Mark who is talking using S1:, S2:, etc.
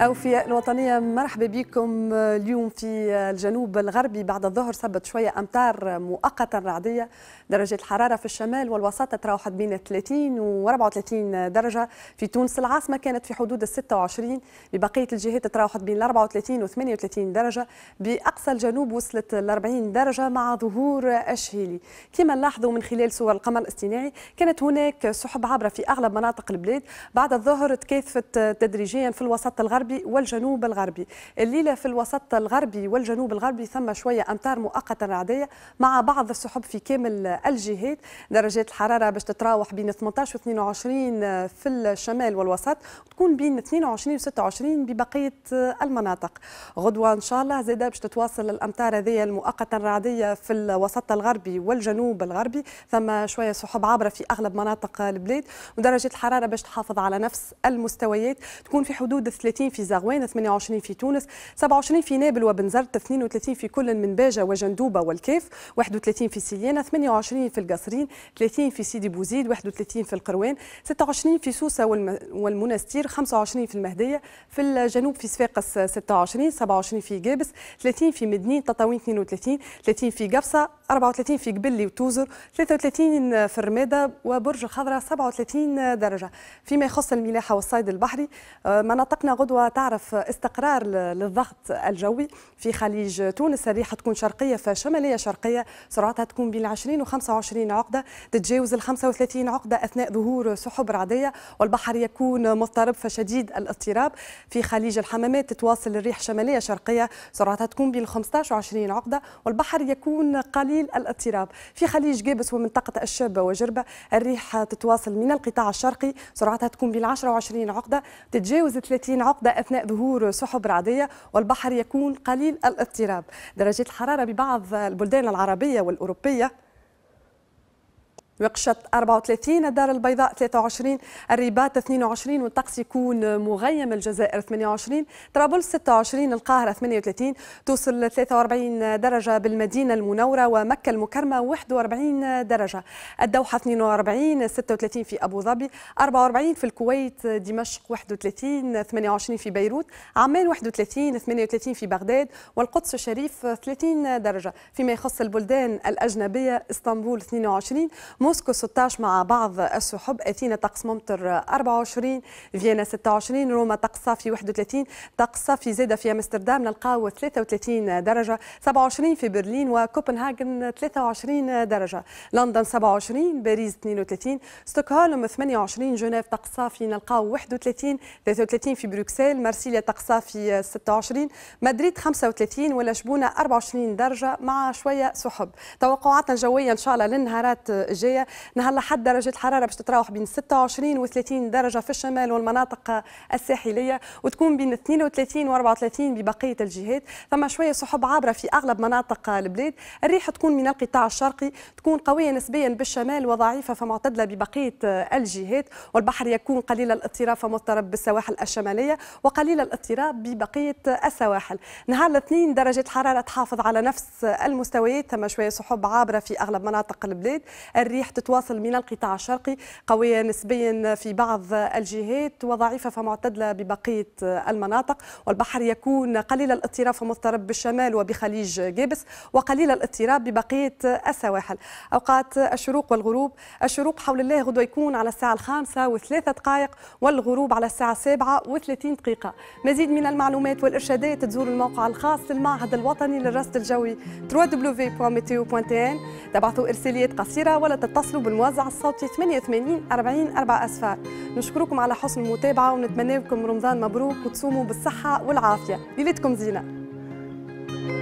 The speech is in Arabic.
S1: أوفياء الوطنية مرحبا بكم اليوم في الجنوب الغربي بعد الظهر صبت شوية أمطار مؤقتا رعدية درجات الحرارة في الشمال والوسط تراوحت بين 30 و 34 درجة في تونس العاصمة كانت في حدود ال 26 ببقية الجهات تراوحت بين 34 و 38 درجة بأقصى الجنوب وصلت ال 40 درجة مع ظهور أشهيلي كما نلاحظوا من خلال صور القمر الاصطناعي كانت هناك سحب عابرة في أغلب مناطق البلاد بعد الظهر تكاثفت تدريجيا في الوسط الغربي الغربي والجنوب الغربي الليلة في الوسط الغربي والجنوب الغربي ثم شوية أمطار مؤقتة رعدية مع بعض السحب في كامل الجهات درجات الحرارة باش تتراوح بين 18 و 22 في الشمال والوسط وتكون بين 22 و 26 ببقية المناطق غدوة إن شاء الله زادة باش تتواصل الأمطار هذه المؤقتة الرعدية في الوسط الغربي والجنوب الغربي ثم شوية سحب عابرة في أغلب مناطق البلاد ودرجة الحرارة باش تحافظ على نفس المستويات تكون في حدود 30 في زغوان 28 في تونس 27 في نابل وبنزرت 32 في كل من باجة وجندوبة والكيف 31 في سيليانة 28 في القصرين 30 في سيدي بوزيد 31 في القروان 26 في سوسة والمنستير 25 في المهدية في الجنوب في صفاقس 26 27 في جابس 30 في مدنين تطاوين 32 30 في قفصة 34 في قبلي وتوزر 33 في الرمادة وبرج الخضرة 37 درجة فيما يخص الملاحة والصيد البحري آه، مناطقنا غدوة تعرف استقرار للضغط الجوي في خليج تونس الريحه تكون شرقيه فشماليه شرقيه سرعتها تكون بين 20 و 25 عقده تتجاوز ال 35 عقده اثناء ظهور سحب رعديه والبحر يكون مضطرب فشديد الاضطراب في خليج الحمامات تتواصل الريح شماليه شرقيه سرعتها تكون بين 15 و 20 عقده والبحر يكون قليل الاضطراب في خليج جابس ومنطقه الشابه وجربه الريح تتواصل من القطاع الشرقي سرعتها تكون بين 10 و 20 عقده تتجاوز 30 عقده أثناء ظهور سحب رعدية والبحر يكون قليل الاضطراب درجات الحرارة ببعض البلدان العربية والأوروبية وقشط 34 الدار البيضاء 23 الرباط 22 والطقس يكون مغيم الجزائر 28 طرابلس 26 القاهرة 38 توصل 43 درجة بالمدينة المنورة ومكة المكرمة 41 درجة الدوحة 42 36 في أبو ظبي 44 في الكويت دمشق 31 28 في بيروت عمان 31 38 في بغداد والقدس الشريف 30 درجة فيما يخص البلدان الأجنبية اسطنبول 22 موسكو 16 مع بعض السحب أثينا طقس ممطر 24 فيينا 26 روما طقس صافي 31 طقس صافي زاده في أمستردام نلقاو 33 درجة 27 في برلين وكوبنهاجن 23 درجة لندن 27 باريس 32 ستوكهولم 28 جنيف طقس صافي نلقاو 31 33 في بروكسل مارسيليا طقس صافي 26 مدريد 35 ولا شبونة 24 درجة مع شوية سحب توقعاتنا الجوية إن شاء الله للنهارات الجاية الجايه نهار لحد درجه الحراره باش تتراوح بين 26 و 30 درجه في الشمال والمناطق الساحليه وتكون بين 32 و 34 ببقيه الجهات ثم شويه سحب عابره في اغلب مناطق البلاد الريح تكون من القطاع الشرقي تكون قويه نسبيا بالشمال وضعيفه فمعتدله ببقيه الجهات والبحر يكون قليل الاضطراب فمضطرب بالسواحل الشماليه وقليل الاضطراب ببقيه السواحل نهار الاثنين درجه الحراره تحافظ على نفس المستويات ثم شويه سحب عابره في اغلب مناطق البلاد الريح الرياح تتواصل من القطاع الشرقي قوية نسبيا في بعض الجهات وضعيفة فمعتدلة ببقية المناطق والبحر يكون قليل الاضطراب فمضطرب بالشمال وبخليج جيبس وقليل الاضطراب ببقية السواحل أوقات الشروق والغروب الشروق حول الله غدوة يكون على الساعة الخامسة وثلاثة دقائق والغروب على الساعة السابعة وثلاثين دقيقة مزيد من المعلومات والإرشادات تزور الموقع الخاص للمعهد الوطني للرصد الجوي www.meteo.tn تبعثوا إرساليات قصيرة ولا تتصلوا بالموزع الصوتي 88 40 4 أسفار نشكركم على حسن المتابعة ونتمنى لكم رمضان مبروك وتصوموا بالصحة والعافية ليلتكم زينة